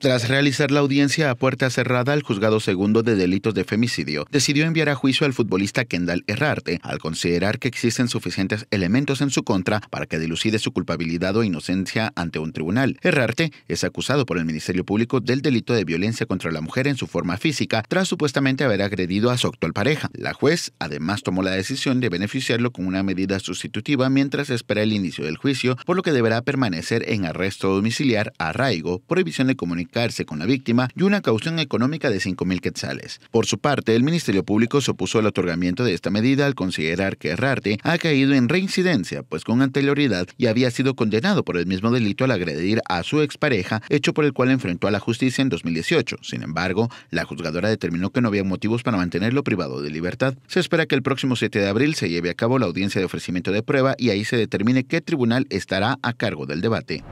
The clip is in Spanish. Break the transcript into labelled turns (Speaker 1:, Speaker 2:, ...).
Speaker 1: Tras realizar la audiencia a puerta cerrada, el juzgado segundo de delitos de femicidio decidió enviar a juicio al futbolista Kendall Errarte, al considerar que existen suficientes elementos en su contra para que dilucide su culpabilidad o inocencia ante un tribunal. Errarte es acusado por el Ministerio Público del delito de violencia contra la mujer en su forma física, tras supuestamente haber agredido a su actual pareja. La juez además tomó la decisión de beneficiarlo con una medida sustitutiva mientras espera el inicio del juicio, por lo que deberá permanecer en arresto domiciliar, arraigo, prohibición de comunicación con la víctima y una caución económica de 5.000 quetzales. Por su parte, el Ministerio Público se opuso al otorgamiento de esta medida al considerar que Errarte ha caído en reincidencia, pues con anterioridad ya había sido condenado por el mismo delito al agredir a su expareja, hecho por el cual enfrentó a la justicia en 2018. Sin embargo, la juzgadora determinó que no había motivos para mantenerlo privado de libertad. Se espera que el próximo 7 de abril se lleve a cabo la audiencia de ofrecimiento de prueba y ahí se determine qué tribunal estará a cargo del debate.